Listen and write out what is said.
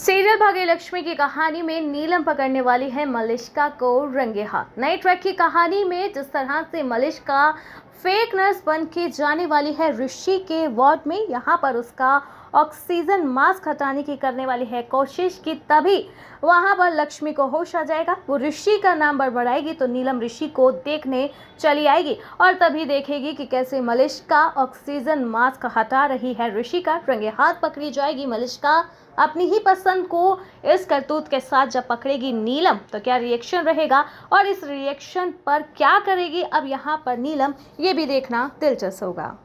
serial भाग्य लक्ष्मी की कहानी में नीलम पकड़ने वाली है मलिश्का को रंगे हाथ नए ट्रैक की कहानी में जिस तरह से मलिश्का फेक नर्स बन के जाने वाली है ऋषि के वार्ड में यहाँ पर उसका ऑक्सीजन मास्क हटाने की करने वाली है कोशिश की तभी वहाँ पर लक्ष्मी को होश आ जाएगा वो ऋषि का नाम बड़बड़ाएगी तो नीलम ऋषि को देखने चली आएगी और तभी देखेगी कि कैसे मलिश्का ऑक्सीजन मास्क हटा रही है ऋषि का रंगे हाथ पकड़ी जाएगी मलिश्का अपनी ही पसंद को इस करतूत के साथ जब पकड़ेगी नीलम तो क्या रिएक्शन रहेगा और इस रिएक्शन पर क्या करेगी अब यहाँ पर नीलम ये भी देखना दिलचस्प होगा